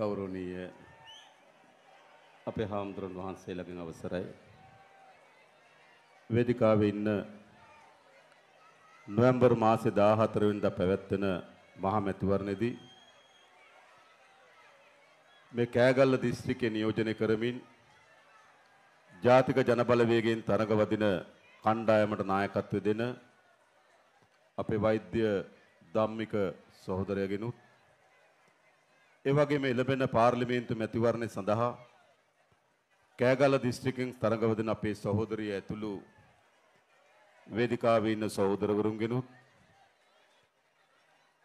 ගෞරවනීය අපේ හාමුදුරන් වහන්සේලාගෙන් අවසරයි. වේදිකාවේ ඉන්න නොවැම්බර් මාසේ 14 වෙනිදා පැවැත්වෙන මහා මැතිවරණයේදී මේ කෑගල්ල දිස්ත්‍රික්කේ නියෝජනය කරමින් ජාතික ජනබලවේගයෙන් තරඟවදින කණ්ඩායමට නායකත්වය දෙන අපේ වෛද්‍ය ධම්මික සහෝදරයගෙනුත් එවගේ මේ එළබෙන පාර්ලිමේන්තු මැතිවරණය සඳහා කෑගල දිස්ත්‍රිකෙන් තරඟවදන අපේ සහෝදරිය ඇතුළු වේදිකාවේ ඉන්න සහෝදරවරුන්ගෙනුත්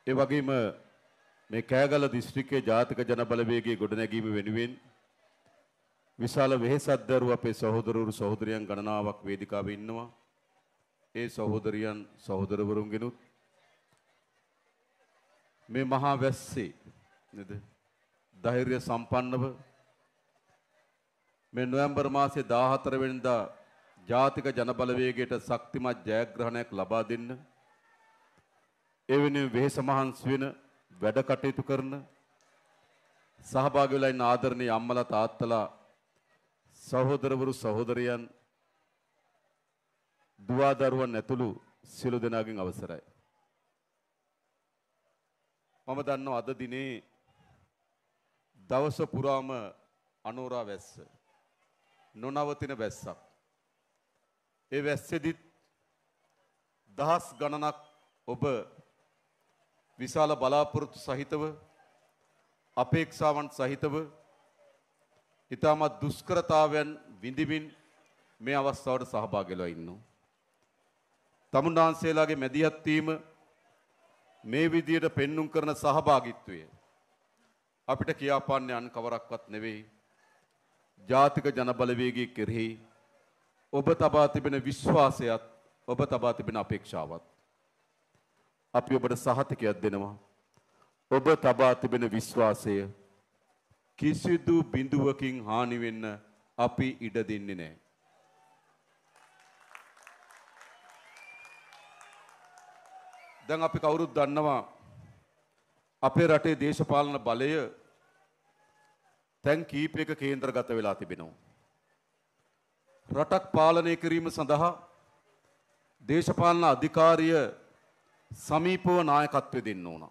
ඒ වගේම මේ කෑගල දිස්ත්‍රික්කයේ ජාතික ජනබලවේගයේ ගොඩනැගීම වෙනුවෙන් විශාල වෙහෙසද්දරු අපේ සහෝදරවරු සහෝදරියන් ගණනාවක් වේදිකාවේ ඉන්නවා ඒ සහෝදරියන් සහෝදරවරුන්ගෙනුත් මේ මහා වැස්සේ නේද ධෛර්ය සම්පන්නව මේ නොවැම්බර් මාසේ 14 වෙනිදා ජාතික ජනබලවේගයට ශක්තිමත් ජයග්‍රහණයක් ලබා දෙන්න එවැනි වෙහෙස මහන්සි වෙන වැඩ කටයුතු කරන සහභාගී වෙලා ඉන්න ආදරණීය අම්මලා තාත්තලා සහෝදරවරු සහෝදරයන් දුව දරුවන් ඇතුළු සියලු දෙනාගෙන් අවසරයි මම දන්නවා අද දිනේ දවස පුරාම අනෝරා වැස්ස නොනවතින වැස්සක් ඒ වැස්සෙදිත් දහස් ගණනක් ඔබ විශාල බලාපොරොත්තු සහිතව අපේක්ෂාවන් සහිතව ඉතාමත් දුෂ්කරතාවයන් විඳිමින් මේ අවස්ථාවට සහභාගිලා ඉන්නවා. තමුන්නාන්සේලාගේ මැදිහත්වීම මේ විදියට පෙන්눔 කරන සහභාගිත්වය අපිට කියාපාන්නේ අන් කවරක්වත් නෙවෙයි. ජාතික ජනබලවේගය කෙරෙහි ඔබ තබා තිබෙන විශ්වාසයත් ඔබ තබා තිබෙන අපේක්ෂාවත්. අපි ඔබට සහතිකයක් දෙනවා. ඔබ තබා තිබෙන විශ්වාසය කිසිදු බිඳුවකින් හානි වෙන්න අපි ඉඩ දෙන්නේ නැහැ. දැන් අපි කවුරුත් දන්නවා අපේ රටේ දේශපාලන බලය තැන් කීපයක කේන්ද්‍රගත වෙලා තිබෙනවා. රටක් පාලනය කිරීම සඳහා දේශපාලන අධිකාරිය සමීපව නායකත්වය දෙන්න ඕන.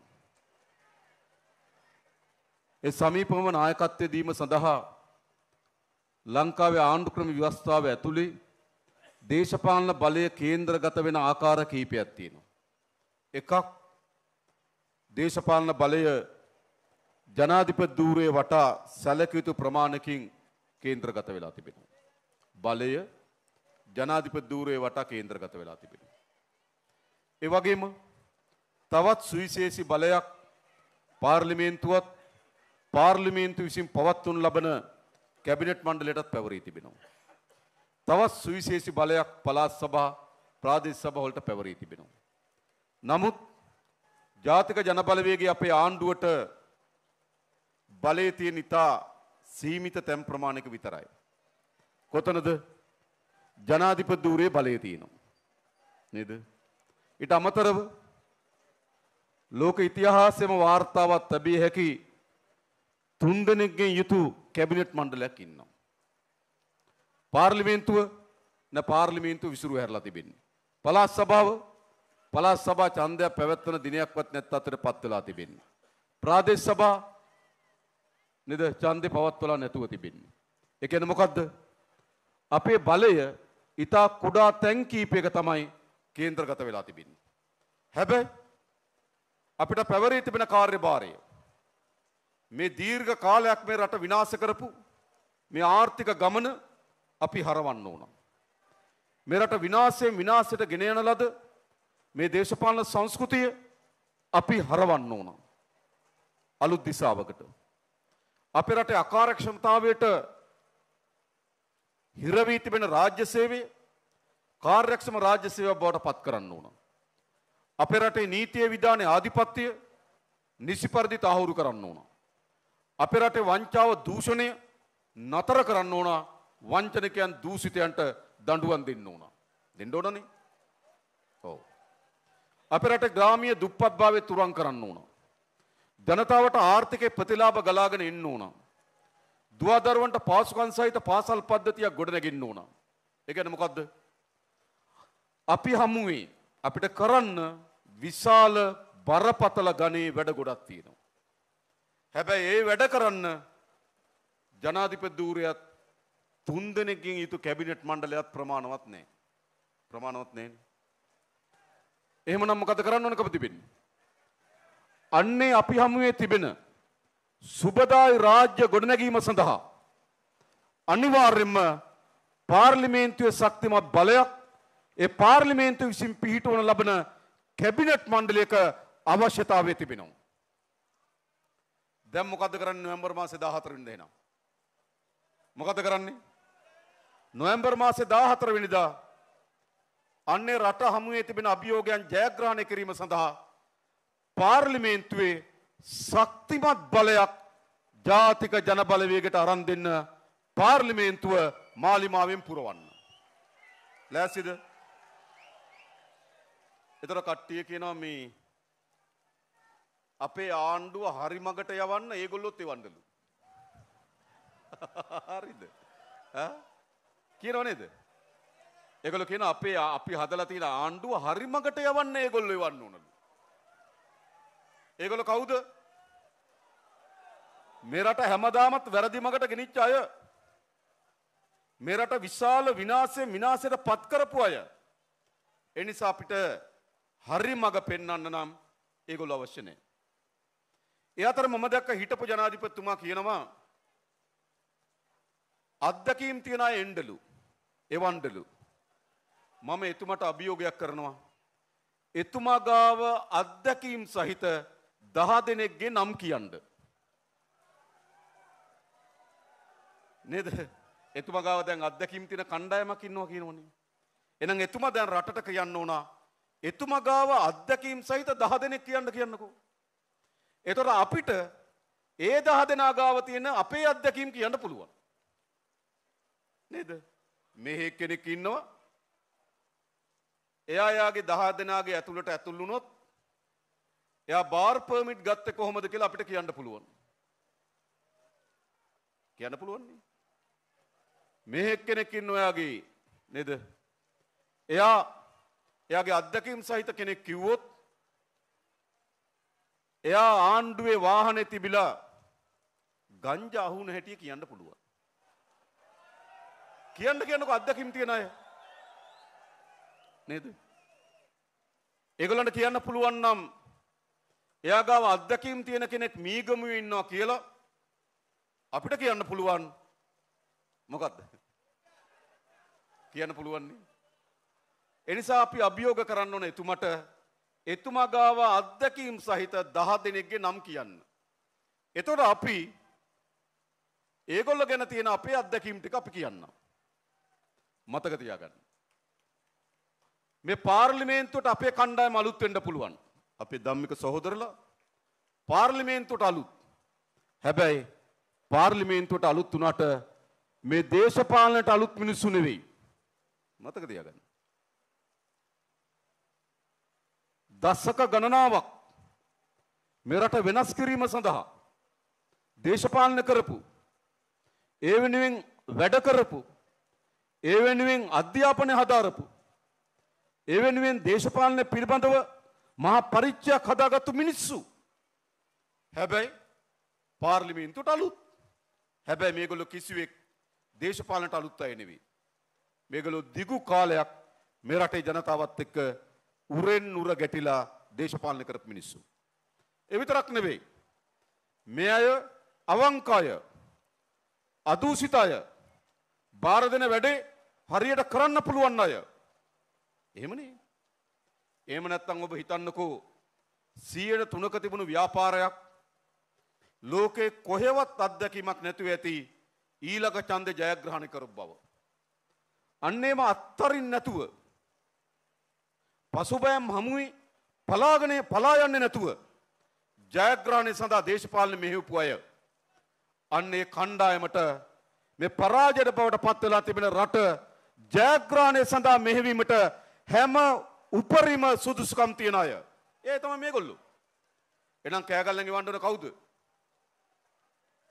ඒ සමීපවම නායකත්වය දීම සඳහා ලංකාවේ ආණ්ඩු ක්‍රම ව්‍යවස්ථාව ඇතුළේ දේශපාලන බලය කේන්ද්‍රගත වෙන ආකාර කීපයක් තියෙනවා. එකක් දේශපාලන බලය ජනාධිපති ධූරයේ වටා සැලකිය යුතු ප්‍රමාණකින් කේන්ද්‍රගත වෙලා තිබෙනවා. බලය ජනාධිපති ධූරයේ වටා කේන්ද්‍රගත වෙලා තිබෙනවා. ඒ වගේම තවත් සුවිශේෂී බලයක් පාර්ලිමේන්තුවත් පාර්ලිමේන්තු විසින් පවත්වනු ලබන කැබිනට් මණ්ඩලයටත් පැවරී තිබෙනවා. තවත් සුවිශේෂී බලයක් පළාත් සභා ප්‍රාදේශ සභා වලට පැවරී තිබෙනවා. නමුත් ජාතික ජනබලවේගය අපේ ආණ්ඩුවට බලය තියෙන ඉතා සීමිත තැම් ප්‍රමාණයක විතරයි. කොතනද ජනාධිපති ධූරයේ බලය තියෙනවා. නේද? ඊට අමතරව ලෝක ඉතිහාසයේම වාර්තාවක් තැබිය හැකි තුන්දෙනෙක්ගෙන් යුතු කැබිනට් මණ්ඩලයක් ඉන්නවා. පාර්ලිමේන්තුව න පාර්ලිමේන්තුව විසිරු හැරලා තිබෙන්නේ. පළාත් සභාව පළාත් සභා ඡන්දයක් පැවැත්වෙන දිනයක්වත් නැත් අතර පත් වෙලා තිබෙන්නේ. ප්‍රාදේශ සභා නේද ඡන්දේ පවත්වලා නැතුව තිබෙන්නේ. ඒ කියන්නේ මොකද්ද? අපේ බලය ඊටා කුඩා තැන් කීපයක තමයි කේන්ද්‍රගත වෙලා තිබෙන්නේ. හැබැයි අපිට පැවරී තිබෙන කාර්යභාරය මේ දීර්ඝ කාලයක් මේ රට විනාශ කරපු මේ ආර්ථික ගමන අපි හරවන්න ඕන. මේ රට විනාශයෙන් විනාශයට ගෙන යන ලද මේ දේශපාලන සංස්කෘතිය අපි හරවන්න ඕන. අලුත් දිශාවකට අපේ රටේ අකාර්යක්ෂමතාවයට හිර වී තිබෙන රාජ්‍ය සේවය කාර්යක්ෂම රාජ්‍ය සේවාවක් බවට පත් කරන්න ඕන. අපේ රටේ නීතිය විධානයේ ආධිපත්‍ය නිසි පරිදි තහවුරු කරන්න ඕන. අපේ රටේ වංචාව දූෂණය නතර කරන්න ඕන. වංචනිකයන් දූෂිතයන්ට දඬුවම් දෙන්න ඕන. දෙන්න ඕනනේ. ඔව්. අපේ රටේ ග්‍රාමීය දුප්පත්භාවය තුරන් කරන්න ඕන. ජනතාවට ආර්ථිකය ප්‍රතිලාභ ගලාගෙන එන්න ඕන. දුවදරුවන්ට පාසුකම් සහිත පාසල් පද්ධතියක් ගොඩනගින්න ඕන. ඒ කියන්නේ මොකද්ද? අපි හමුවේ අපිට කරන්න විශාල බරපතල ගණේ වැඩ ගොඩක් තියෙනවා. හැබැයි ඒ වැඩ කරන්න ජනාධිපති ධූරයත් තුන් දෙනෙකින් යුතු කැබිනට් මණ්ඩලයක් ප්‍රමාණවත් නැහැ. ප්‍රමාණවත් නැහැ. එහෙමනම් මොකද කරන්න ඕන කප තිබෙන්නේ? අන්නේ අපි හමුවේ තිබෙන සුබදායි රාජ්‍ය ගොඩනැගීම සඳහා අනිවාර්යෙන්ම පාර්ලිමේන්තුවේ ශක්තිමත් බලයක් ඒ පාර්ලිමේන්තුව විසින් පිහිටවන ලබන කැබිනට් මණ්ඩලයක අවශ්‍යතාවය තිබෙනවා. දැන් මොකද කරන්නේ නොවැම්බර් මාසේ 14 වෙනිදා එනවා. මොකද කරන්නේ? නොවැම්බර් මාසේ 14 වෙනිදා අන්නේ රට හමුවේ තිබෙන අභියෝගයන් ජයග්‍රහණය කිරීම සඳහා පාර්ලිමේන්තුවේ ශක්තිමත් බලයක් ජාතික ජනබලවේගට අරන් දෙන්න පාර්ලිමේන්තුව මාලිමාවෙන් පුරවන්න. ලෑසිද? එතකොට කට්ටිය කියනවා මේ අපේ ආණ්ඩුව හරි මගට යවන්න ඒගොල්ලොත් එවන්නලු. හරිද? ඈ? කියනව නේද? ඒගොල්ලෝ කියන අපේ අපි හදලා තියෙන ආණ්ඩුව හරි මගට යවන්න ඒගොල්ලෝ එවන්න ඕනලු. ඒගොල්ල කවුද? මේ රට හැමදාමත් වැරදි මගට ගෙනිච්ච අය. මේ රට විශාල විනාශයෙන් විනාශයට පත් කරපු අය. ඒ නිසා අපිට හරි මඟ පෙන්වන්න නම් ඒගොල්ලෝ අවශ්‍ය නැහැ. ඒ අතර මම දැක්ක හිටපු ජනාධිපතිතුමා කියනවා අත්දැකීම් තියන අය එන්ඩලු එවන්ඩලු මම එතුමට අභියෝගයක් කරනවා එතුමා ගාව අත්දැකීම් සහිත දහ දෙනෙක්ගේ නම් කියන්න. නේද එතුමගාව දැන් අත්දැකීම් තියෙන කණ්ඩායමක් ඉන්නවා කියනෝනේ. එහෙනම් එතුමා දැන් රටට කියන්න ඕනා එතුමගාව අත්දැකීම් සහිත 10 දෙනෙක් කියන්න කියන්නකෝ. එතකොට අපිට ඒ 10 දෙනා ගාව තියෙන අපේ අත්දැකීම් කියන්න පුළුවන්. නේද? මෙහි කෙනෙක් ඉන්නවා. එයා යාගේ 10 දෙනාගේ ඇතුළට ඇතුළු වුණොත් එයා බාර් පර්මිට් ගත්තේ කොහොමද කියලා අපිට කියන්න පුළුවන්. කියන්න පුළුවන් නේ. මෙහෙක් කෙනෙක් ඉන්න ඔයාගේ නේද? එයා එයාගේ අත්දැකීම් සහිත කෙනෙක් කිව්වොත් එයා ආණ්ඩුවේ වාහනේ තිබිලා ගංජා අහුන හැටිය කියන්න පුළුවන්. කියන්න කියන්නකො අත්දැකීම් තියෙන අය. නේද? ඒගොල්ලන්ට කියන්න පුළුවන් නම් එයා ගාව අත්දැකීම් තියෙන කෙනෙක් මීගමුවේ ඉන්නවා කියලා අපිට කියන්න පුළුවන් මොකද්ද? කියන්න පුළුවන් නේ. එනිසා අපි අභියෝග කරන්න ඕනේ එතුමට එතුමා ගාව අත්දැකීම් සහිත 10 දෙනෙක්ගේ නම් කියන්න. එතකොට අපි ඒගොල්ල ගැන තියෙන අපේ අත්දැකීම් ටික අපි කියන්නම්. මතක තියාගන්න. මේ පාර්ලිමේන්තුවට අපේ කණ්ඩායම අලුත් වෙන්න පුළුවන්. අපේ ධම්මික සහෝදරලා පාර්ලිමේන්තුවට අලුත්. හැබැයි පාර්ලිමේන්තුවට අලුත් වුණාට මේ දේශපාලනට අලුත් මිනිස්සු නෙවෙයි. මතක තියාගන්න. දශක ගණනාවක් මෙරට වෙනස් කිරීම සඳහා දේශපාලන කරපු ඒ වෙනුවෙන් වැඩ කරපු ඒ වෙනුවෙන් අධ්‍යාපනය හදාරපු ඒ වෙනුවෙන් දේශපාලන පිළිබඳව මහා පරිච්චයක් හදාගත්තු මිනිස්සු. හැබැයි පාර්ලිමේන්තුට අලුත්. හැබැයි මේගොල්ලෝ කිසිවෙක් දේශපාලනට අලුත් අය නෙවෙයි. මේගොල්ලෝ දිගු කාලයක් මේ රටේ ජනතාවත් එක්ක උරෙන් උර ගැටිලා දේශපාලන කරපු මිනිස්සු. ඒ විතරක් නෙවෙයි. මේ අය අවංක අය අදූෂිත අය බාර දෙන වැඩේ හරියට කරන්න පුළුවන් අය. එහෙමනේ. එහෙම නැත්නම් ඔබ හිතන්නකෝ 103ක තිබුණු ව්‍යාපාරයක් ලෝකේ කොහෙවත් අත්දැකීමක් නැතුව ඇති ඊළඟ ඡන්දේ ජයග්‍රහණය කරපු බව. අන්නේම අත්තරින් නැතුව පසුබෑම් හමුයි පලාගනය පලා යන්නේ නැතුව ජයග්‍රහණය සඳහා දේශපාලන මෙහෙවපු අය අන්නේ කණ්ඩායමට මේ පරාජයට බවට පත්වෙලා තිබෙන රට ජයග්‍රහණය සඳහා මෙහෙවීමට හැම උපරිම සුදුසුකම් තියෙන අය. ඒ තමයි මේගොල්ලෝ. එහෙනම් කෑගල්ලෙන් ගවන්න ඕන කවුද?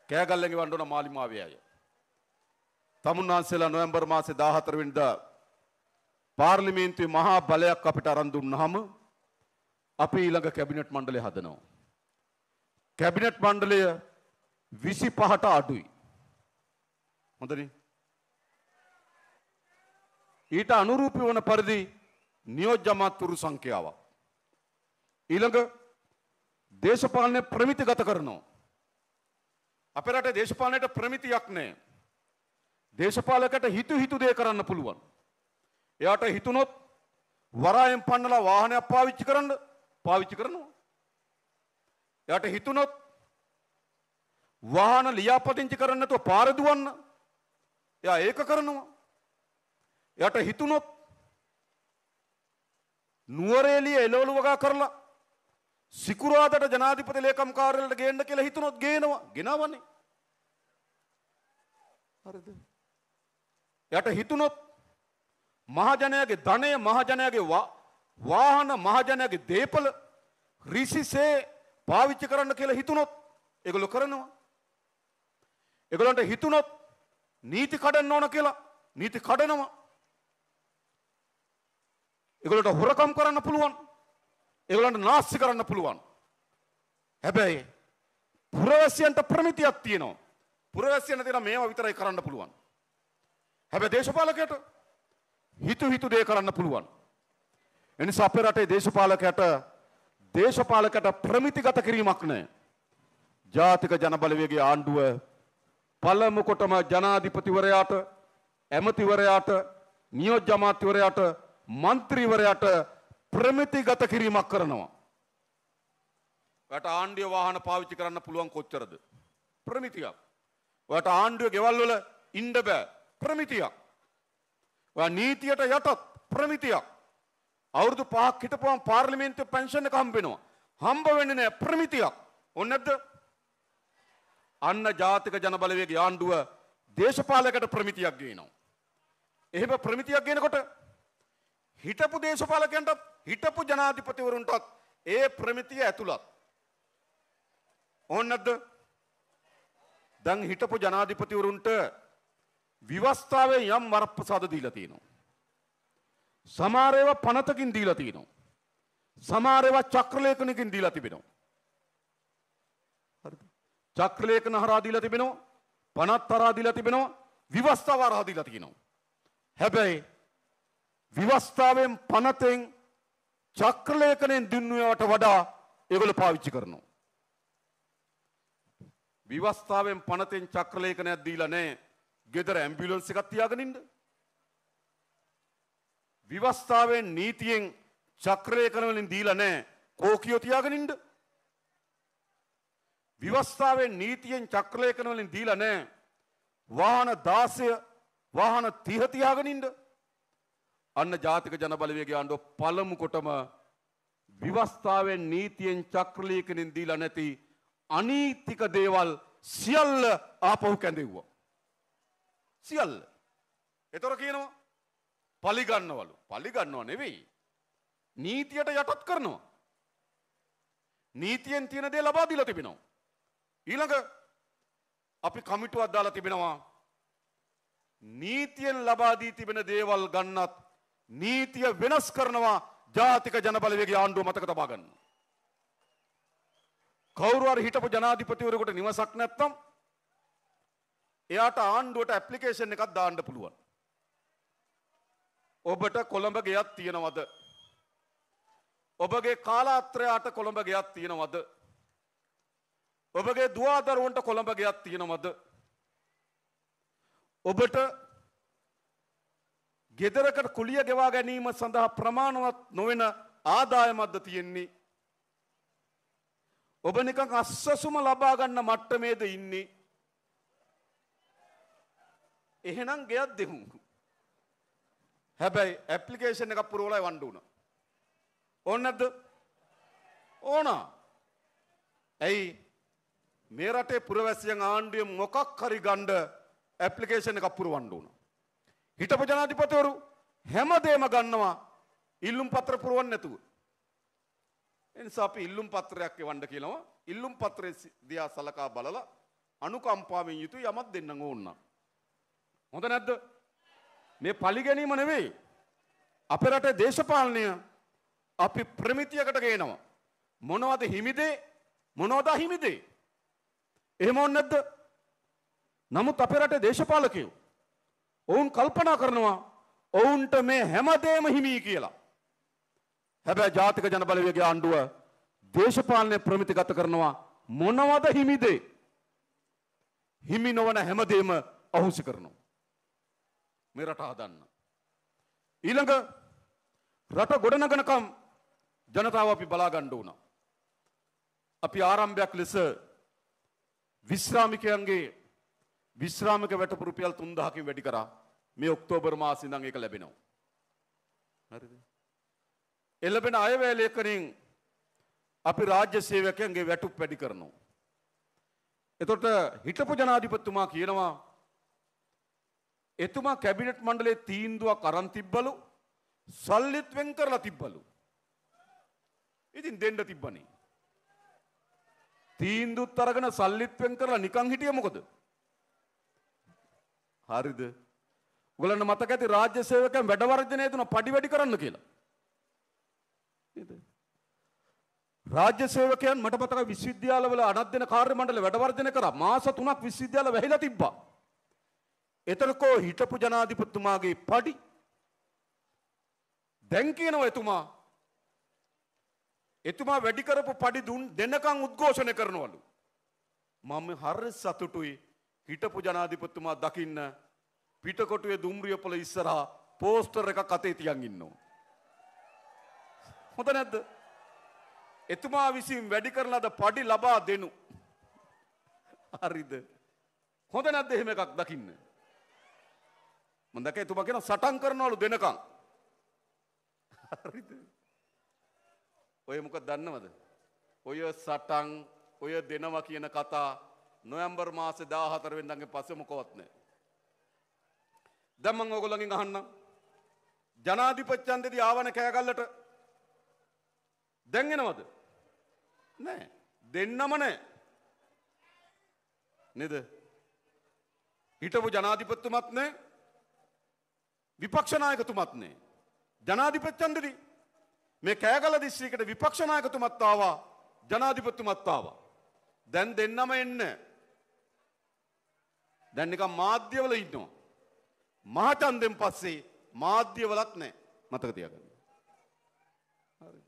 කෑගල්ලෙන් ගවන්න ඕන මාලිමාවේ අය. තමුන්නාන්සේලා නොවැම්බර් මාසේ 14 වෙනිදා පාර්ලිමේන්තුවේ මහා බලයක් අපිට අරන් දුන්නාම අපි ඊළඟ කැබිනට් මණ්ඩලය හදනවා. කැබිනට් මණ්ඩලය 25ට අඩුයි. හොඳනේ. ඊට අනුරූපී වන පරිදි නියෝජ්‍ය අමාත්‍යවරු සංඛ්‍යාවක්. ඊළඟ දේශපාලනය ප්‍රමිතිගත කරනවා. අපේ රටේ දේශපාලනයට ප්‍රමිතියක් නැහැ. දේශපාලකට හිතු හිතු දේ කරන්න පුළුවන්. එයාට හිතුනොත් වරායෙන් පන්නලා වාහනයක් පාවිච්චි කරන්න පාවිච්චි කරනවා. එයාට හිතුනොත් වාහන ලියාපදිංචි කරන්න නැතුව පාර දුවන්න එයා ඒක කරනවා. එයාට හිතුනොත් නුවරේලිය එලවලු වගා කරලා සිකුරාදට ජනාධිපති ලේකම් කාර්යාලයට ගේන්න කියලා හිතනොත් ගේනවා ගෙනවන්නේ හරිද යට හිතුනොත් මහජනයාගේ ධනය මහජනයාගේ වාහන මහජනයාගේ දේපල රිසිසේ පාවිච්චි කරන්න කියලා හිතුනොත් ඒගොල්ලෝ කරනවා ඒගොල්ලන්ට හිතුනොත් නීති කඩන්න ඕන කියලා නීති කඩනවා ඒගොල්ලන්ට හොරකම් කරන්න පුළුවන්. ඒගොල්ලන්ට නාස්ති කරන්න පුළුවන්. හැබැයි පුරවැසියන්ට ප්‍රමිතියක් තියෙනවා. පුරවැසියන්ට තියෙන මේවා විතරයි කරන්න පුළුවන්. හැබැයි දේශපාලකයට හිතු හිතු දේ කරන්න පුළුවන්. එනිසා අපේ රටේ දේශපාලකයට දේශපාලකට ප්‍රමිතිගත කිරීමක් නෑ. ජාතික ජනබලවේගේ ආණ්ඩුව පළමු කොටම ජනාධිපතිවරයාට ඇමතිවරයාට නියෝජ්‍ය අමාත්‍යවරයාට මන්ත්‍රීවරයට ප්‍රමිතිගත කිරීමක් කරනවා. වැට ආණ්ඩිය වාහන පාවිච්චි කරන්න පුළුවන් කොච්චරද. ප්‍රමිතියක්. වැට ආණ්ඩුව ගෙවල්වල ඉන්ඩ බෑ ප්‍රමිතියක්. නීතියට යටත් ප්‍රමිතියක්. අවුරදු පහක් හිටපුුවන් පාර්ලිමේන්තු පැංශණ කම්පෙනවා. හම්බ වෙන්නන ප්‍රමිතියක් ඔන්නද අන්න ජාතික ජනබලවේගේ ආණ්ඩුව දේශපාලකට ප්‍රමිතියක් ගේනවා. එහෙම ප්‍රමිතියක් ගෙනකොට හිටපු දේශපාලකයන්ටත් හිටපු ජනාධිපතිවරුන්ටත් ඒ ප්‍රමිතිය ඇතුළත්. ඕන්නද දැන් හිටපු ජනාධිපතිවරුන්ට විවස්ථාවේ යම් වරප්‍රසාද දීලා තියෙනවා. සමහර ඒවා පනතකින් දීලා තියෙනවා. සමහර ඒවා චක්‍රලේඛනකින් දීලා තිබෙනවා. හරිද? චක්‍රලේඛන හරහා දීලා තිබෙනවා. පනත් හරහා දීලා තිබෙනවා. විවස්ථාව හරහා දීලා තියෙනවා. හැබැයි විවස්ථාවෙන් පනතෙන් චක්‍රලේඛනෙන් දිනුවාට වඩා ඒගොල්ලෝ පාවිච්චි කරනවා. විවස්ථාවෙන් පනතෙන් චක්‍රලේඛනයක් දීලා නැහැ. ගෙදර ඇම්බියුලන්ස් එකක් තියාගෙන ඉන්න. විවස්ථාවෙන් නීතියෙන් චක්‍රලේඛන වලින් දීලා නැහැ. කෝකියෝ තියාගෙන ඉන්න. විවස්ථාවෙන් නීතියෙන් චක්‍රලේඛන වලින් දීලා නැහැ. වාහන 16 වාහන 30 තියාගෙන ඉන්න. අන්න ජාතික ජනබලවේගය ආණ්ඩුව පළමු කොටම විවස්ථාවෙන් නීතියෙන් චක්‍රලීකනින් දීලා නැති අනීතික දේවල් සියල්ල ආපහු කැඳෙව්වා. සියල්ල. ඒතර කියනවා පලිගන්නවලු. පලිගන්නව නෙවෙයි. නීතියට යටත් කරනවා. නීතියෙන් තියෙන දේ ලබා දීලා තිබෙනවා. ඊළඟ අපි කමිටුවක් දාලා තිබෙනවා. නීතියෙන් ලබා දී තිබෙන දේවල් ගන්නත් නීතිය වෙනස් කරනවා ජාතික ජනබලවේග ආණ්ඩුව මතක තබා ගන්න. කවුරු හරි හිටපු ජනාධිපතිවරයෙකුට නිවසක් නැත්නම් එයාට ආණ්ඩුවට ඇප්ලිකේෂන් එකක් දාන්න පුළුවන්. ඔබට කොළඹ ගෙයක් තියෙනවද? ඔබගේ කාලාත්‍රයාට කොළඹ ගෙයක් තියෙනවද? ඔබගේ දුවදරුවන්ට කොළඹ ගෙයක් තියෙනවද? ඔබට ගෙදරකට කුලිය ගෙවා ගැනීම සඳහා ප්‍රමාණවත් නොවන ආදායමක්ද තියෙන්නේ. ඔබ නිකන් අස්සසුම ලබා ගන්න මට්ටමේද ඉන්නේ. එහෙනම් ගෙයක් දෙමු. හැබැයි ඇප්ලිකේෂන් එකක් පුරවලා වණ්ඩ උනා. ඕන නැද්ද? ඕන. ඇයි මේ රටේ පුරවැසියන් ආණ්ඩුවේ මොකක් හරි ගන්න ඇප්ලිකේෂන් එකක් පුරවන්න උනා. හිටපු ජනාධිපතිවරු හැමදේම ගන්නවා ඉල්ලුම් පත්‍ර පුරවන්නේ නැතුව. එනිසා අපි ඉල්ලුම් පත්‍රයක් එවන්න කියනවා. ඉල්ලුම් පත්‍රයේ දිහා සලකා බලලා අනුකම්පාවෙන් යුතු යමක් දෙන්න ඕන. හොඳ නැද්ද? මේ පලි ගැනීම නෙවෙයි. අපේ රටේ දේශපාලනය අපි ප්‍රමිතියකට ගේනවා. මොනවද හිමිදේ? මොනවද අහිමිදේ? එහෙම ඕනේ නැද්ද? නමුත් අපේ රටේ දේශපාලකයෝ ඔවුන් කල්පනා කරනවා ඔවුන්ට මේ හැමදේම හිමි කියලා. හැබැයි ජාතික ජනබලවේගයේ ආණ්ඩුව දේශපාලනය ප්‍රමිතිගත කරනවා මොනවද හිමිද? හිමි නොවන හැමදේම අහුසි කරනවා. මේ රට හදන්න. ඊළඟ රට ගොඩනගනකම් ජනතාව අපි බලා ගන්න උනා. අපි ආරම්භයක් ලෙස විශ්‍රාමිකයන්ගේ විශ්‍රාමික වැටපු රුපියල් 3000කින් වැඩි කරා මේ ඔක්තෝබර් මාසෙ ඉඳන් ඒක ලැබෙනවා. හරිද? ඒ ලැබෙන අයවැය ලේඛනින් අපි රාජ්‍ය සේවකයන්ගේ වැටුප් වැඩි කරනවා. එතකොට හිටපු ජනාධිපතිතුමා කියනවා එතුමා කැබිනට් මණ්ඩලයේ තීන්දුවක් අරන් තිබ්බලු සල්ලිත් වෙන් කරලා තිබ්බලු. ඉතින් දෙන්න තිබ්බනේ. තීන්දුවත් අරගෙන සල්ලිත් වෙන් කරලා නිකන් හිටියේ මොකද? හරිද? උගලන්ට මතක ඇති රාජ්‍ය සේවකයන් වැඩ වර්ධනය දුන පඩි වැඩි කරන්න කියලා. නේද? රාජ්‍ය සේවකයන් මට මතකයි විශ්වවිද්‍යාලවල අනධ්‍යන කාර්ය මණ්ඩල වැඩ වර්ධනය කරා මාස 3ක් විශ්වවිද්‍යාල වැහිලා තිබ්බා. එතරකෝ හිටපු ජනාධිපතිතුමාගේ පඩි දැන් කියනවා එතුමා එතුමා වැඩි කරපු පඩි දුන් දෙන්නකම් උද්ඝෝෂණය කරනවලු. මම හරි සතුටුයි හිටපු ජනාධිපතිතුමා දකින්න පිටකොටුවේ දුම්රියපොළ ඉස්සරහා පෝස්ටර් එකක් අතේ තියන් ඉන්නවා. හොඳ නැද්ද? එතුමා විසින් වැඩි කරන ලද පඩි ලබා දෙනු. හරිද? හොඳ නැද්ද එහෙම එකක් දකින්න? මම දැකේ එතුමා කියන සටන් කරනවලු දෙනකම්. හරිද? ඔය මොකක්ද දන්නවද? ඔය සටන් ඔය දෙනවා කියන කතා නොයම්බර් මාසේ 14 වෙනිදාගේ පස්සේ මොකවත් නැහැ. දැන් මම ඕගොල්ලන්ගෙන් අහන්නම්. ජනාධිපත්‍යන්දේදී ආවන කෑගල්ලට දැන් එනවද? නැහැ. දෙන්නම නැහැ. නේද? හිටපු ජනාධිපතිතුමත් නැහැ. විපක්ෂ නායකතුමත් නැහැ. ජනාධිපත්‍යන්දේදී මේ කෑගල දිස්ත්‍රික්කයට විපක්ෂ නායකතුමත් ආවා. ජනාධිපතිතුමත් ආවා. දැන් දෙන්නම එන්නේ. දැන් නිකන් මාධ්‍යවල ඉන්නවා. මහතන්දෙන් පස්සේ මාධ්‍යවලත් නැහැ. මතක තියාගන්න. හරිද?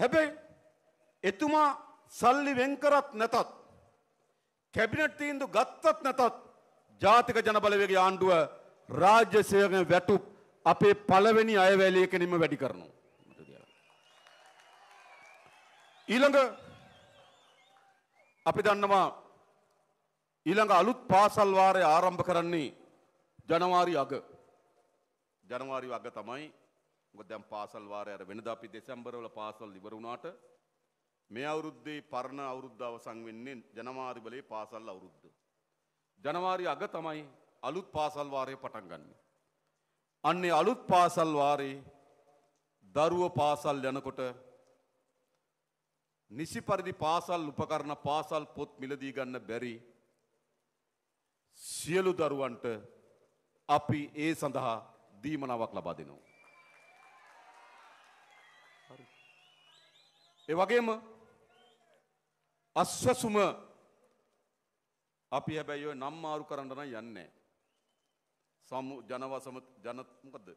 හැබැයි එතුමා සල්ලි වෙන් කරත් නැතත් කැබිනට් තීන්දුව ගත්තත් නැතත් ජාතික ජනබලවේගයේ ආණ්ඩුව රාජ්‍ය සේවකයන් වැටු අපේ පළවෙනි අයවැලිය කෙනෙම වැඩි කරනවා. ඊළඟ අපි දන්නවා ඊළඟ අලුත් පාසල් වාරය ආරම්භ කරන්නේ ජනවාරි අග. ජනවාරි අග තමයි. මොකද දැන් පාසල් වාරය අර වෙනදා අපි දෙසැම්බර් වල පාසල් ඉවර වුණාට මේ අවුරුද්දේ පරණ අවුරුද්ද අවසන් වෙන්නේ ජනවාරි වලේ පාසල් අවුරුද්ද. ජනවාරි අග තමයි අලුත් පාසල් වාරය පටන් ගන්න. අන්නේ අලුත් පාසල් වාරේ දරුව පාසල් යනකොට නිසි පරිදි පාසල් උපකරණ පාසල් පොත් මිලදී ගන්න බැරි සියලු දරුවන්ට අපි ඒ සඳහා දීමනාවක් ලබා දෙනවා. ඒ වගේම අස්වසුම අපි හැබැයි ඔය නම් මාරු කරන්න නම් යන්නේ සමු ජනවසම ජන මොකද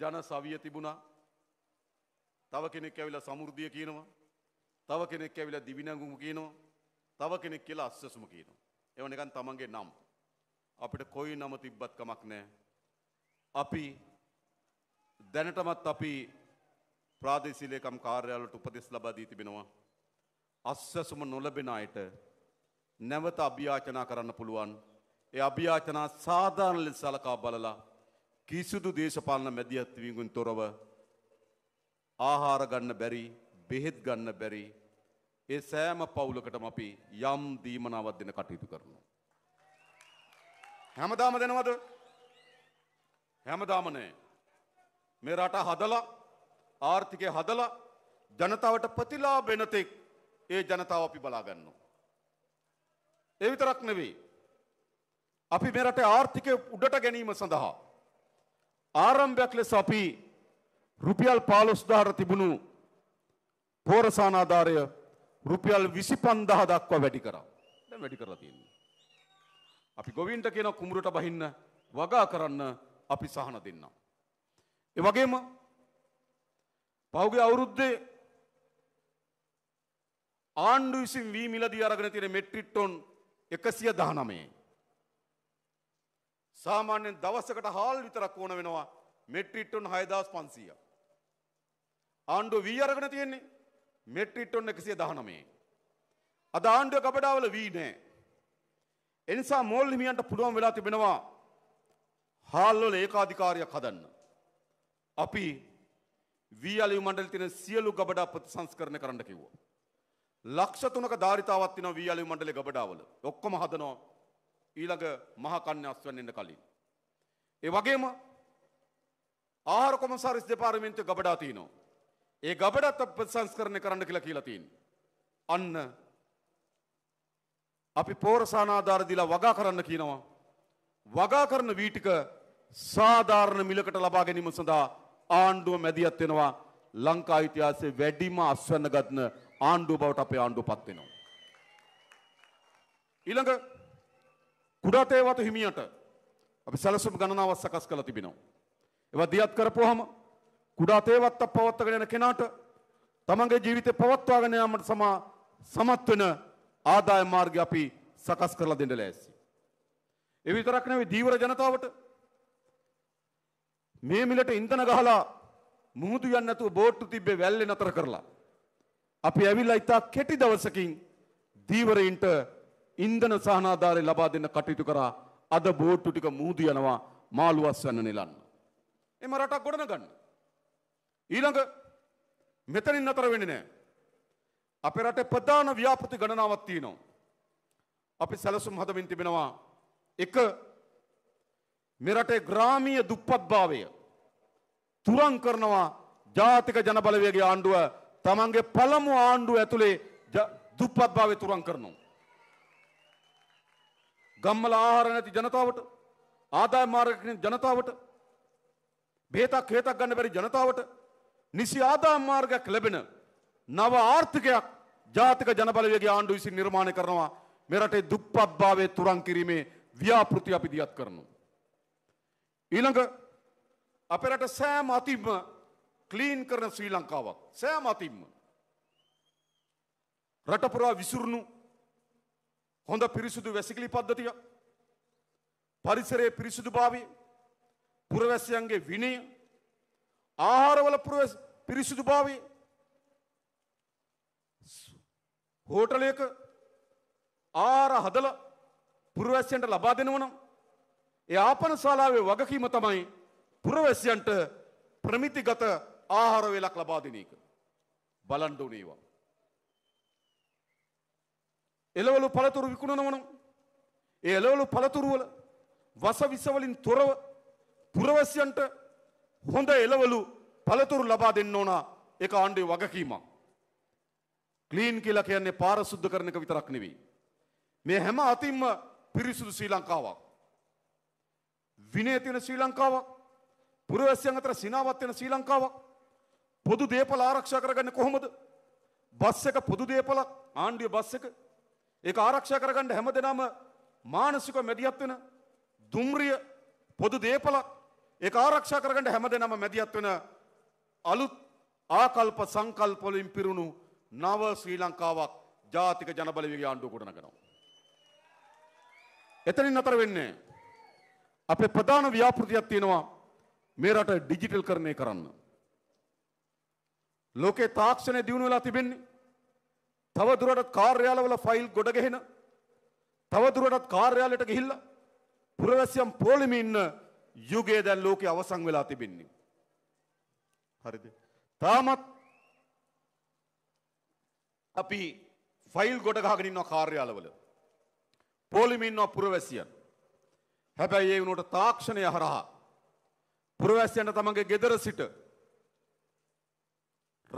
ජන සවිය තිබුණා තව කෙනෙක් ඇවිල්ලා සමෘද්ධිය කියනවා තව කෙනෙක් ඇවිල්ලා දිවිනඟුම කියනවා තව කෙනෙක් කියලා අස්වසුම කියනවා ඒව නිකන් තමන්ගේ නම්. අපිට කොයි නම තිබ්බත් කමක් නෑ. අපි දැනටමත් අපි ප්‍රාදේශීලේකම් කාර්යාලට උපදෙස් ලබා දී තිබෙනවා. අස්සසුම නොලබෙන අයට නැවත අභ්‍යාචනා කරන්න පුළුවන්. ඒ අභ්‍යාචනා සාධාරණ ලෙස සලකා බලලා කිසිදු දේශපාලන මැදිහත්වීමකින් තොරව ආහාර ගන්න බැරි, බෙහෙත් ගන්න බැරි ඒ සෑම පවුලකටම අපි යම් දීමනාවක් දෙන කටයුතු කරනවා. හැමදාම දෙනවද? හැමදාම නෑ. මේ රට හදලා ආර්ථිකය හදලා ජනතාවට ප්‍රතිලාභ වෙන තෙක් ඒ ජනතාව අපි බලා ගන්නවා. ඒ විතරක් නෙවෙයි. අපි මේ රටේ ආර්ථිකය උඩට ගැනීම සඳහා ආරම්භයක් ලෙස අපි රුපියල් 15000 තිබුණු පෝරසාන ආධාරය රුපියල් විසි පන්දහ දක්වා වැඩි කරා දැ වැඩි කරලා තියන්නේ. අපි ගොවින්ට කියෙන කුමරට බහින්න වගා කරන්න අපි සහන දෙන්න. එවගේම පෞගේ අවුරුද්දේ ආණ්ඩු විසින් වී මිලදී අරගෙන තියෙන මෙට්‍රිට්ටොන් එකසිය දහනමේ. සාමාන්‍යෙන් දවසකට හාල් විතරක් ඕන වෙනවා මෙට්‍රිට්ටොන් හයදස් පන්සීය. ආණ්ඩු වී අරගෙන තියෙන්නේ මෙට්‍රික් ටොන් 119. අද ආණ්ඩුව කපඩාවල වී නැහැ. එනිසා මෝල් හිමියන්ට පුළුවන් වෙලා තිබෙනවා හාල්වල ඒකාධිකාරියක් හදන්න. අපි වී අලියු මණ්ඩලයේ තියෙන සියලු ගබඩා ප්‍රතිසංස්කරණය කරන්න කිව්වා. ලක්ෂ තුනක ධාරිතාවක් තියෙනවා වී අලියු මණ්ඩලයේ ගබඩාවල. ඔක්කොම හදනවා ඊළඟ මහා කන්‍ය අස්වැන්න එන්න කලින්. ඒ වගේම ආහාර කොමසාරිස් දෙපාර්තමේන්තුවේ ගබඩා තියෙනවා. ඒ ගබඩත් ප්‍රසංස්කරණය කරන්න කියලා කියලා තියෙන්නේ. අන්න අපි පෝරසානාධාර දීලා වගා කරන්න කියනවා. වගා කරන වී ටික සාධාරණ මිලකට ලබා ගැනීම සඳහා ආණ්ඩුව මැදිහත් වෙනවා. ලංකා ඉතිහාසයේ වැඩිම අස්වැන්න ගන්න ආණ්ඩුව බවට අපේ ආණ්ඩුවපත් වෙනවා. ඊළඟ කුඩාතේ වතු හිමියට අපි සැලසුම් ගණනාවක් සකස් කළ තිබෙනවා. ඒවා දියත් කරපුවාම කුඩා තේවත්තක් පවත්වාගෙන යන කෙනාට තමන්ගේ ජීවිතය පවත්වාගෙන යාමට සමා සමත් වෙන ආදායම් මාර්ගය අපි සකස් කරලා දෙන්න ලෑස්ති. ඒ විතරක් නෙවෙයි දීවර ජනතාවට මේ මිලට ඉන්ධන ගහලා මුහුදු යන්නේ නැතුව බෝට්ටු තිබ්බේ වැල්ලේ නතර කරලා. අපි ඇවිල්ලා ඉතා කෙටි දවසකින් දීවරයින්ට ඉන්ධන සහනාධාරය ලබා දෙන්න කටයුතු කරා. අද බෝට්ටු ටික මුහුදු යනවා මාළුවස් යන නෙලන්න. එම රටක් ගොඩනගන්න. ඊළඟ මෙතනින් නතර වෙන්නේ නැහැ. අපේ රටේ ප්‍රධාන ව්‍යාපෘති ගණනාවක් තියෙනවා. අපි සැලසුම් හදමින් තිබෙනවා එක මේ රටේ ග්‍රාමීය දුප්පත්භාවය තුරන් කරනවා ජාතික ජනබලවේගයේ ආණ්ඩුව තමන්ගේ පළමු ආණ්ඩුව ඇතුලේ දුප්පත්භාවය තුරන් කරනවා. ගම්මල ආහාර නැති ජනතාවට ආදාය මාර්ගකින් ජනතාවට බේතක් හේතක් ගන්න බැරි ජනතාවට නිසි ආදාම් මාර්ගයක් ලැබෙන නව ආර්ථිකයක් ජාතික ජනබලවේගේ ආණ්ඩුව විසින් නිර්මාණය කරනවා මේ රටේ දුප්පත්භාවය තුරන් කිරීමේ ව්‍යාපෘති අපි දියත් කරනවා. ඊළඟ අපේ රට සෑම අතිම ක්ලීන් කරන ශ්‍රී ලංකාවක් සෑම අතිම්ම රට පුරා විසුරුණු හොඳ පිරිසුදු වැසිකිලි පද්ධතිය පරිසරයේ පිරිසුදුභාවය පුරවැසියන්ගේ විනය ආහාරවල පිරිසිදු භාවය හෝටලයක ආර හදල පුරවැසියන්ට ලබා දෙනවනම් ඒ ආපන ශාලාවේ වගකීම තමයි පුරවැසියන්ට ප්‍රමිතිගත ආහාර වේලක් ලබා දෙන එක. බලන්න ඕනේ ඒවා. එළවලු පළතුරු විකුණනවනම් ඒ එළවලු පළතුරු වල වස විස වලින් තොරව පුරවැසියන්ට හොඳ එලවලු පළතුරු ලබා දෙන්න ඕන එක ආණ්ඩුවේ වගකීමක්. ක්ලීන් කියලා කියන්නේ පාර සුද්ධ කරන එක විතරක් නෙවෙයි. මේ හැම අතින්ම පිරිසුදු ශ්‍රී ලංකාවක්. විනය තියෙන ශ්‍රී ලංකාවක්. පුරවැසියන් අතර සිනාවත් වෙන ශ්‍රී ලංකාවක්. පොදු දේපල ආරක්ෂා කරගන්නේ කොහොමද? බස් එක පොදු දේපලක් ආණ්ඩුවේ බස් එක. ඒක ආරක්ෂා කරගන්න හැමදෙනාම මානසික මැදිහත් වෙන දුම්රිය පොදු දේපලක් ඒ ආරක්ෂා කරගට හැම දෙනම මැදිහත් වෙන අලුත් ආකල්ප සංකල්පොලින් පිරුණු නව ශ්‍රී ලංකාවක් ජාතික ජනබලවගේ ආණ්ඩුව කොටනගෙනවා. එතනින් අතර වෙන්නේ. අපේ ප්‍රධාන ව්‍යාපෘතියක් තියෙනවා මේ රට ඩිජිටල් කරණය කරන්න. ලෝකේ තාක්ෂණය දියුණු වෙලා තිබෙන්නේ. තව දුරටත් කාර්යාලවල ෆයිල් ගොඩගෙහෙන. තව දුරටත් කාර්යාලයට ගිහිල්ලා පුරවැසියන් පොලිමේ ඉන්න යුගයේ දැන් ලෝකෙ අවසන් වෙලා තිබෙන්නේ. හරිද? තාමත් අපි ෆයිල් ගොඩ ගහගෙන ඉන්නවා කාර්යාලවල. පොලිමේ ඉන්නවා පුරවැසියන්. හැබැයි ඒ වුණාට තාක්ෂණය හරහා පුරවැසියන්ට තමන්ගේ ගෙදර සිට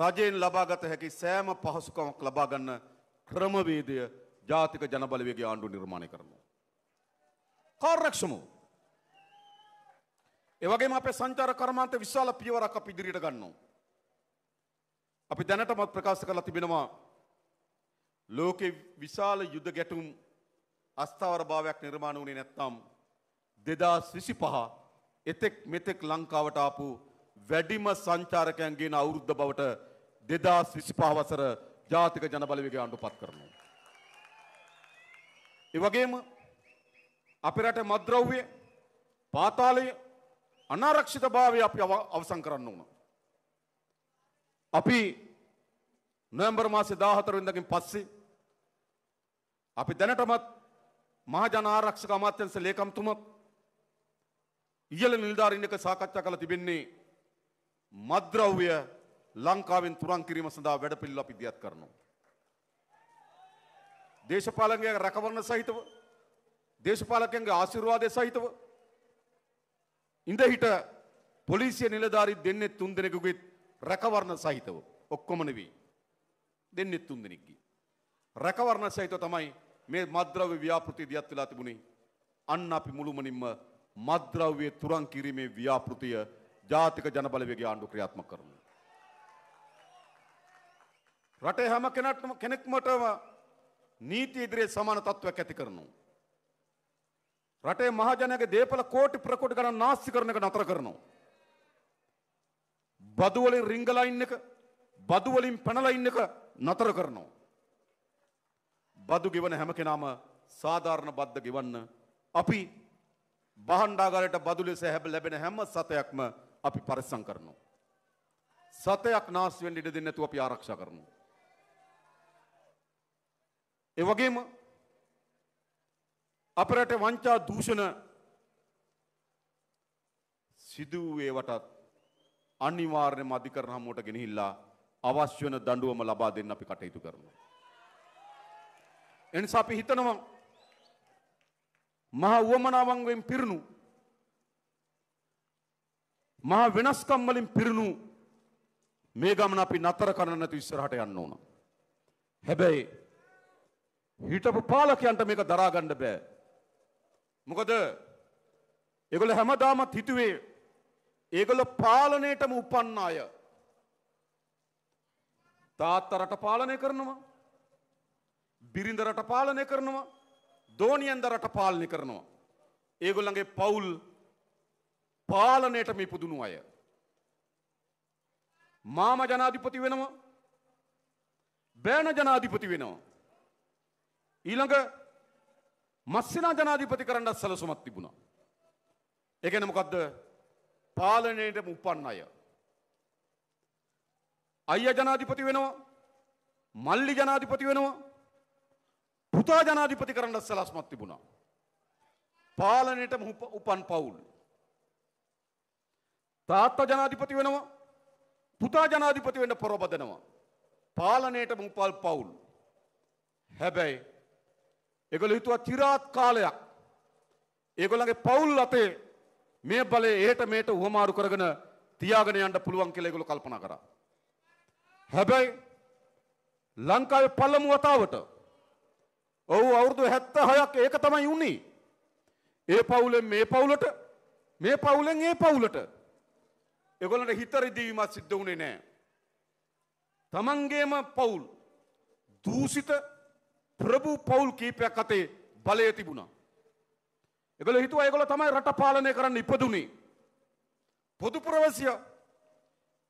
රජයෙන් ලබාගත හැකි සෑම පහසුකමක් ලබා ගන්න ක්‍රමවේදය ජාතික ජනබලවේගය ආණ්ඩුව නිර්මාණය කරනවා. කාර්යක්ෂමව ඒවගේම අපේ සංචාර කර්මාන්ත විශාල පියවරක් අපි ඉදිරියට ගන්නවා. අපි දැනටමත් ප්‍රකාශ කරලා තිබෙනවා ලෝකේ විශාල යුද ගැටුම් අස්ථාවර භාවයක් නිර්මාණ වුණේ නැත්නම් දෙදස් විසි පහ එතෙක් මෙතෙක් ලංකාවට ආපු වැඩිම සංචාරකයන් ගේන අවුරුද්ධ බවට දෙදස් විසි පහවසර ජාතික ජනබලවේග ආණ්ඩු පත් කරනවා. ඒ වගේම අපේ රටේ මද්ද්‍රව්‍ය පාතාලය අනාරක්ෂිත භාවය අපි අවසන් කරන්න ඕන. අපි නොවැම්බර් මාසේ 14 වෙනිදාකින් පස්සේ අපි දැනටමත් මහජන ආරක්ෂක අමාත්‍යංශ ලේකම්තුමත් ඉහළ නිලධාරීන් එක්ක සාකච්ඡා කරලා තිබෙන්නේ මද්ද්‍රව්‍ය ලංකාවෙන් තුරන් කිරීම සඳහා වැඩපිළිවෙල අපි ඉදිරියට කරනවා. දේශපාලකයන්ගේ රැකවරණ සහිතව දේශපාලකයන්ගේ ආශිර්වාදය සහිතව ඉඳහිට පොලිසිය නිලධාරි දෙන්නේ තුන් දෙනෙකුගේ රැකවරණ සහිතව ඔක්කොම නෙවෙයි. දෙන්නේ තුන් දෙනෙක්ගේ. රැකවරණ සහිතව තමයි මේ මද්ද්‍රව්‍ය ව්‍යාපෘතිය දියත් වෙලා තිබුණේ. අන්න අපි මුළුමනින්ම මද්ද්‍රව්‍යයේ තුරන් කිරීමේ ව්‍යාපෘතිය ජාතික ජනබලවේගය ආණ්ඩුව ක්‍රියාත්මක කරනවා. රටේ හැම කෙනෙක්ම කෙනෙක්මටම නීති ඉදිරියේ සමාන තත්ත්වයක් ඇති කරනවා. රටේ මහජනයාගේ දේපල කෝටි ප්‍රකෝටි ගණන් නාස්ති කරන එක නතර කරනවා. බදු වලින් රිංගලා ඉන්න එක, බදු වලින් පැනලා ඉන්න එක නතර කරනවා. බදු ගෙවන හැම කෙනාම සාධාරණ බද්ද ගෙවන්න අපි බහන්ඩාගාරයට බදු ලෙස ලැබෙන හැම සතයක්ම අපි පරිස්සම් කරනවා. සතයක් නාස් වෙන්න ඉඩ දෙන්නේ නැතුව අපි ආරක්ෂා කරනවා. ඒ වගේම අප රට වංචා දූෂණ සිදු වූ ඒවටත් අනිවාර්යයෙන්ම අධිකරණ හමුවට ගෙනහිල්ලා අවශ්‍ය වෙන දඬුවම ලබා දෙන්න අපි කටයුතු කරනවා. එනිසා අපි හිතනවා මහා උවමනාවන්ගෙන් පිරුණු මහා වෙනස්කම් වලින් පිරුණු මේ ගමන අපි නතර කරන්න නැතු ඉස්සරහට යන්න ඕන. හැබැයි හිටපු පාලකයන්ට මේක දරාගන්න බෑ. මොකද ඒගොල්ල හැමදාමත් හිතුවේ ඒගොල්ල පාලනයටම උපන්න අය තාත්තා රට පාලනය කරනවා බිරිඳ රට පාලනය කරනවා දෝනියන්ද රට පාලනය කරනවා ඒගොල්ලන්ගේ පවුල් පාලනයටම ඉපදුණු අය මාම ජනාධිපති වෙනවා බෑන ජනාධිපති වෙනවා ඊළඟ මස්සිනා ජනාධිපති කරන්නත් සැලසුමක් තිබුණා. ඒ කියන්නේ මොකද්ද? පාලනයේට උපන් අය. අයියා ජනාධිපති වෙනවා. මල්ලි ජනාධිපති වෙනවා. පුතා ජනාධිපති කරන්නත් සැලසුමක් තිබුණා. පාලනයට උපන් පවුල්. තාත්තා ජනාධිපති වෙනවා. පුතා ජනාධිපති වෙන්න පොරබදනවා. පාලනයට මුපල් පවුල්. හැබැයි ඒගොල්ලෝ හිතුවා চিරාත් කාලයක් ඒගොල්ලන්ගේ පවුල් අතේ මේ බලය එහෙට මෙහෙට උවමාරු කරගෙන තියාගෙන යන්න පුළුවන් කියලා ඒගොල්ලෝ කල්පනා කරා. හැබැයි ලංකාවේ පළමු වතාවට ඔව් අවුරුදු 76ක් ඒක තමයි වුනේ. ඒ පවුලෙන් මේ පවුලට මේ පවුලෙන් ඒ පවුලට ඒගොල්ලන්ට හිත රිදීමක් සිද්ධ වුණේ නැහැ. තමන්ගේම පවුල් දූෂිත ප්‍රභූ පවුල් කීපයක් අතේ බලය තිබුණා. එගොල්ලෝ හිතුවා ඒගොල්ලෝ තමයි රට පාලනය කරන්න ඉපදුනේ. පොදු පුරවැසිය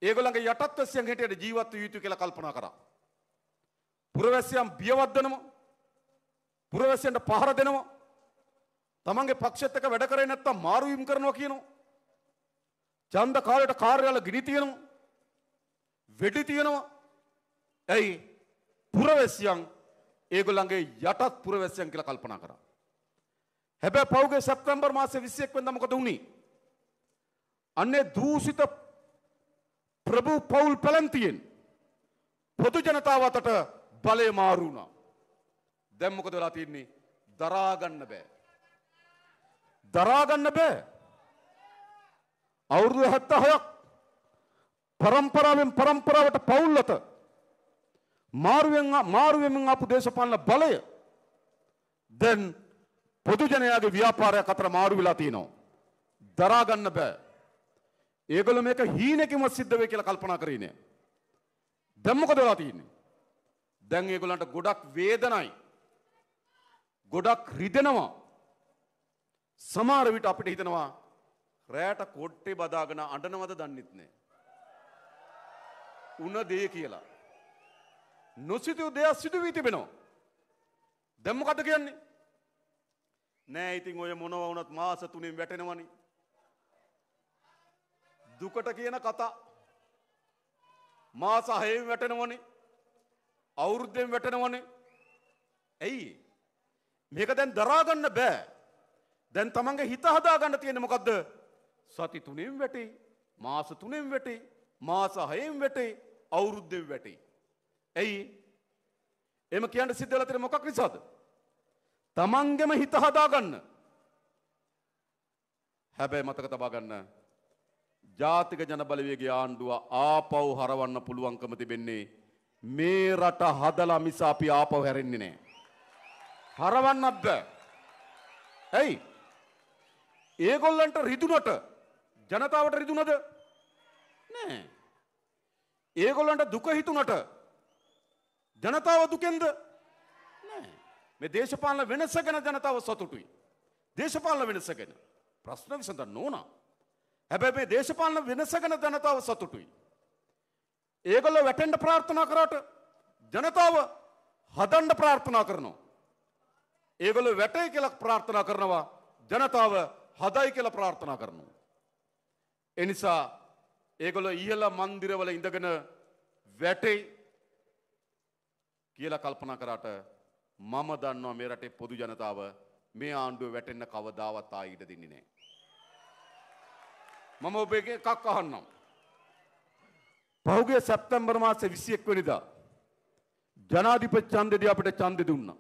ඒගොල්ලන්ගේ යටත්වැසියන් හැටියට ජීවත් විය යුතු කියලා කල්පනා කරා. පුරවැසියන් බියවද්දනවා. පුරවැසියන්ට පහර දෙනවා. තමන්ගේ පක්ෂෙත් එක වැඩ කරේ නැත්තම් මාරුවීම් කරනවා කියනවා. ඡන්ද කාලයට කාර්යාල ගිනි තියනවා. වෙඩි තියනවා. ඇයි? පුරවැසියන් ඒගොල්ලන්ගේ යටත් පුරවැසියන් කියලා කල්පනා කරා. හැබැයි පෞගේ සැප්තැම්බර් මාසේ 21 වෙනිදා මොකද වුනේ? අන්නේ දූෂිත ප්‍රභූ පෞල් පැලන්තියෙන් පොදු ජනතාව අතට බලය මාරු වුණා. දැන් මොකද වෙලා තියෙන්නේ? දරා ගන්න බෑ. දරා ගන්න බෑ. අවුරුදු 76ක් පරම්පරාවෙන් පරම්පරාවට පෞල් අතර මාරුවෙන් මාරුවෙන් ආපු දේශපාලන බලය දැන් පොදුජනයාගේ ව්‍යාපාරයක් අතර මාරු වෙලා තියෙනවා. දරා ගන්න බෑ. ඒගොල්ලෝ මේක හීනකින්වත් සිද්ධ වෙයි කියලා කල්පනා කරේ නෑ. දැන් මොකද වෙලා තියෙන්නේ? දැන් ඒගොල්ලන්ට ගොඩක් වේදනයි. ගොඩක් රිදෙනවා. සමහර විට අපිට හිතෙනවා රෑට කොට්ටේ බදාගෙන අඬනවද දන්නෙත් නෑ. උන දේ කියලා. නොසිතූ දෙයක් සිදු වී තිබෙනවා. දැන් මොකද කියන්නේ? නෑ ඉතින් ඔය මොනවා වුණත් මාස තුනෙන් වැටෙනවනේ. දුකට කියන කතා මාස හයෙන් වැටෙනවනේ. අවුරුද්දෙන් වැටෙනවනේ. ඇයි? මේක දැන් දරා ගන්න බෑ. දැන් තමන්ගේ හිත හදා ගන්න තියෙන්නේ මොකද්ද? සති තුනෙන් වැටේ. මාස තුනෙන් වැටේ. මාස හයෙන් වැටේ. අවුරුද්දෙන් වැටේ. ඇයි එම කියන්න සිද්ධ වෙලා තියෙන මොකක් නිසාද? තමන්ගෙම හිත හදාගන්න. හැබැයි මතක තබා ගන්න. ජාතික ජනබලවේගයේ ආණ්ඩුව ආපහු හරවන්න පුළුවන්කම තිබෙන්නේ මේ රට හදලා මිස අපි ආපහු හැරෙන්නේ නැහැ. හරවන්නත් බෑ. ඇයි? ඒගොල්ලන්ට රිදුනට ජනතාවට රිදුනද? නෑ. ඒගොල්ලන්ට දුක හිතුනට ජනතාව දුකෙන්ද මේ දේශපාලන වෙනස ගැන ජනතාව සතුටුයි. දේශපාලන වෙනස ගැන ප්‍රශ්න විසඳන්න ඕන. හැබැයි මේ දේශපාලන වෙනස ගැන ජනතාව සතුටුයි. ඒගොල්ලෝ වැටෙන්න ප්‍රාර්ථනා කරාට ජනතාව හදන්න ප්‍රාර්ථනා කරනවා. ඒගොල්ලෝ වැටේ කියලා ප්‍රාර්ථනා කරනවා ජනතාව හදයි කියලා ප්‍රාර්ථනා කරනවා. එනිසා ඒගොල්ලෝ ඉහළ මන්දිරවල ඉඳගෙන වැටේ කියලා කල්පනා කරාට මම දන්නවා මේ රටේ පොදු ජනතාව මේ ආණ්ඩුව වැටෙන්න කවදාවත් ආයිට දෙන්නේ නෑ. මම ඔබ එක එකක් අහන්නම්. පහුගේ සැප්තැම්බර් මාසේ 21 වෙනිදා ජනාධිපති ඡන්දෙදී අපිට ඡන්දෙ දුන්නා.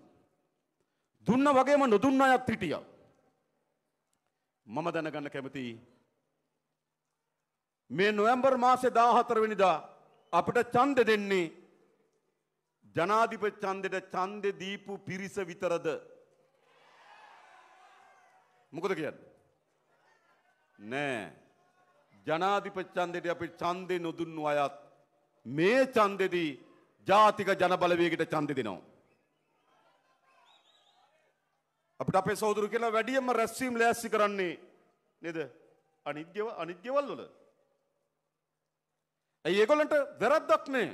දුන්න වගේම නොදුන්න අයත් හිටියා. මම දැනගන්න කැමතියි මේ නොවැම්බර් මාසේ 14 වෙනිදා අපිට ඡන්දෙ දෙන්නේ ජනාධිප චන්දෙට චන්දෙ දීපු පිරිස විතරද. මොකද කියන්න. නෑ ජනාධිප චන්දෙට අපි චන්දෙ නොදුන්නු අයත් මේ චන්දෙදී ජාතික ජනබලවේගට චන්දෙ දෙනවා. අපිට අපේ සෞදුරු කියලා වැඩියම රැස්වීම් ලෑස්සි කරන්නේ නේද අනිද්‍යව අනිද්‍යවල් වල. ඇයි ඒගොල්ලන්ට වැරද්දක් නෑ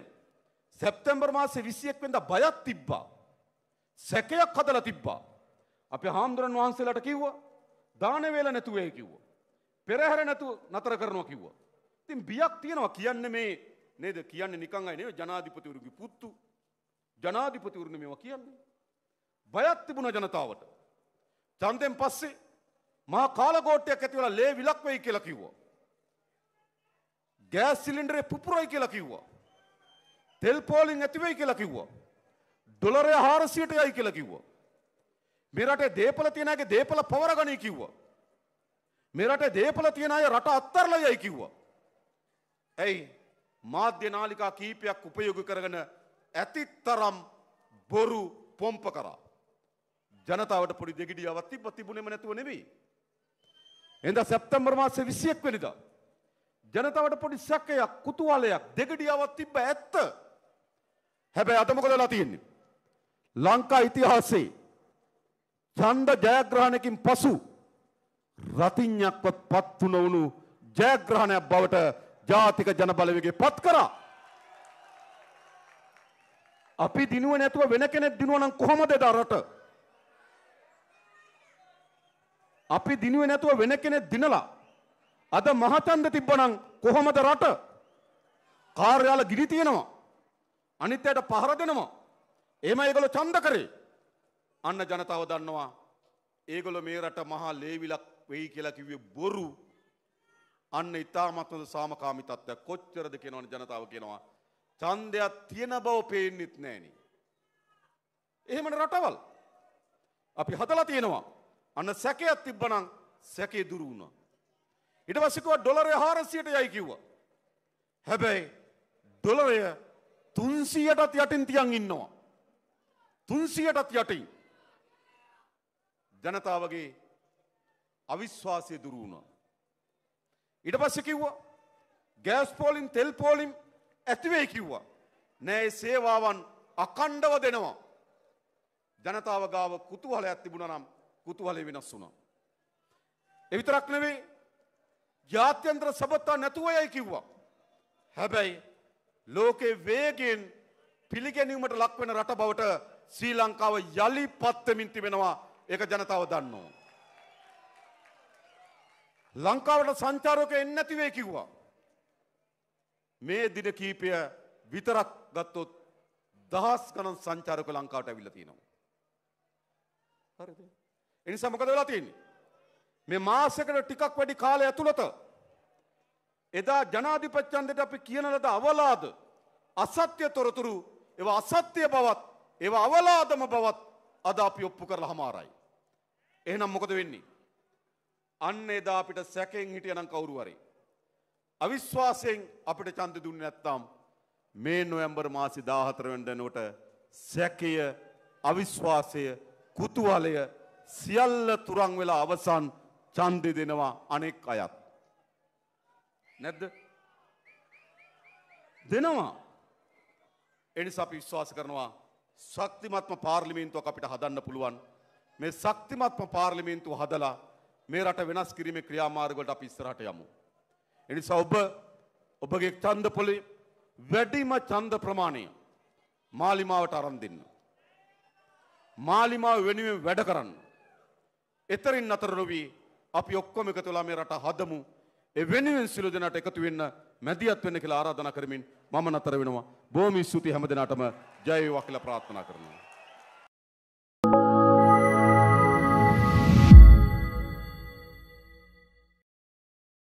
සැප්තැම්බර් මාසේ 21 වෙනිදා බයක් තිබ්බා. සැකයක් හදලා තිබ්බා. අපේ හාමුදුරන් වහන්සේලාට කිව්වා දාන වේල නැතුව ඒ කිව්වා. පෙරහැර නැතුව නතර කරනවා කිව්වා. ඉතින් බියක් තියෙනවා කියන්නේ මේ නේද කියන්නේ නිකන් අය නෙවෙයි ජනාධිපතිවරුගේ පුත්තු ජනාධිපතිවරුනේ මේවා කියන්නේ. බයක් තිබුණා ජනතාවට. ඡන්දෙන් පස්සේ මහා කාලකෝට්ටයක් ඇති වෙලා ලේ විලක් වෙයි කියලා කිව්වා. ගෑස් සිලින්ඩරේ පුපුරයි කියලා කිව්වා. තෙල් පෝලිං ඇතිවෙයි කියලා කිව්වා. ඩොලරය 400ට යයි කියලා කිව්වා. මේ රටේ දේපල තියෙන අයගේ දේපල පවරගනී කිව්වා. මේ රටේ දේපල තියෙන අය රට අත්තරලා යයි කිව්වා. ඇයි මාධ්‍ය නාලිකා කීපයක් උපයෝග කරගෙන ඇතිතරම් බොරු පොම්ප කරා. ජනතාවට පොඩි දෙගිඩියාවක් තිබ්බ තිබුණෙම නැතුව නෙවෙයි. එඳ සැප්තැම්බර් මාසේ 21 වෙනිදා ජනතාවට පොඩි සැකයක් කුතුහලයක් දෙගිඩියාවක් තිබ්බ ඇත්ත. හැබැයි අද මොකද වෙලා තියෙන්නේ? ලංකා ඉතිහාසයේ ඡන්ද ජයග්‍රහණයකින් පසු රතිඤ්ඤක්වත් පත් වුණු ජයග්‍රහණයක් බවට ජාතික ජනබලවේගය පත් කරා. අපි දිනුව නැතුව වෙන කෙනෙක් දිනුවා නම් කොහොමද එදා රට? අපි දිනුවේ නැතුව වෙන කෙනෙක් දිනලා අද මහතන්ද තිබ්බනම් කොහොමද රට? කාර්යාල ගිනි තියෙනවා. අනිත්‍යයට පහර දෙනවා. එහෙම ඒගොල්ලෝ ඡන්ද කරේ. අන්න ජනතාව දන්නවා ඒගොල්ලෝ මේ රට මහා ලේවිලක් වෙයි කියලා කිව්වේ බොරු. අන්න ඊටමත් හොඳ සාමකාමී තත්ත්වයක් කොච්චරද කියනවනේ ජනතාව කියනවා. ඡන්දයක් තියෙන බව පේන්නෙත් නැහෙනි. එහෙමනේ රටවල්. අපි හදලා තියෙනවා. අන්න සැකයක් තිබ්බනම් සැකේ දුරු වුණා. ඊට පස්සේ කිව්වා ඩොලරය 400ට යයි කිව්වා. හැබැයි ඩොලරය තුන්සියටත් යටින් තියන් ඉන්නවා. තුන්සියටත් යටින්. ජනතාවගේ අවිශ්වාසය දුරුුණා. ඉට පස්ස කිව්වා ගෑස් පෝලිම් තෙල් පෝලිම් ඇතිවේ කිව්වා. නෑ සේවාවන් අකණ්ඩව දෙනවා. ජනතාව ගාව කුතුහල ඇතිබුණ නම් කුතුහලේ වෙනස් වුණා. එවිතරක් නෙවේ ජාත්‍යන්ත්‍ර සබත්තා නැතුවයයි කිව්වා. හැබැයි ලෝකේ වේගෙන් පිළිගැනීමට ලක්වෙන රට බවට ශ්‍රී ලංකාව යළි පත්වමින් තිබෙනවා ඒක ජනතාව දන්නවා. ලංකාවට සංචාරක එන්න නැතිවේ කිව්වා. මේ දින කීපය විතරක් ගත්තොත් දහස් ගණන් සංචාරක ලංකාවට ඇවිල්ලා තියෙනවා. හරිද? එනිසා මොකද වෙලා තියෙන්නේ? මේ මාසයකට ටිකක් වැඩි කාලය ඇතුළත එදා ජනාධිපච්චන්දට අපි කියනලද අවලාද අසත්‍ය තොරතුරු ඒව අසත්‍ය බවත් ඒව අවලාදම බවත් අද අපි ඔප්පු කරලා හමාරයි. එහෙනම් මොකද වෙන්නේ? අන්න එදා අපිට සැකෙන් හිටියනම් කවුරු හරි අවිශ්වාසයෙන් අපිට ඡන්ද දුන්නේ නැත්නම් මේ නොවැම්බර් මාසේ 14 වෙනිදානට සැකය අවිශ්වාසය කුතුහලය සියල්ල තුරන් වෙලා අවසන් ඡන්දෙ දෙනවා අනෙක් අයත් නැද්ද? දෙනවා. එනිසා අපි විශ්වාස කරනවා ශක්තිමත්ම පාර්ලිමේන්තුවක් අපිට හදන්න පුළුවන්. මේ ශක්තිමත්ම පාර්ලිමේන්තුව හදලා මේ රට වෙනස් කිරීමේ ක්‍රියාමාර්ගවලට අපි ඉස්සරහට යමු. එනිසා ඔබ ඔබගේ ඡන්ද පොලේ වැඩිම ඡන්ද ප්‍රමාණය මාලිමාවට අරන් දෙන්න. මාලිමාව වෙනුවෙන් වැඩ කරන්න. එතරින් අතර නොවී අපි ඔක්කොම එකතු වෙලා මේ රට හදමු. ඒ වෙනුවෙන් සිළු දෙනාට එකතු වෙන්න මැදිහත් වෙන්න කියලා ආරාධනා කරමින් මම නතර වෙනවා. බොහොම ස්තුතියි හැම දිනාටම ජය වේවා කියලා ප්‍රාර්ථනා කරනවා.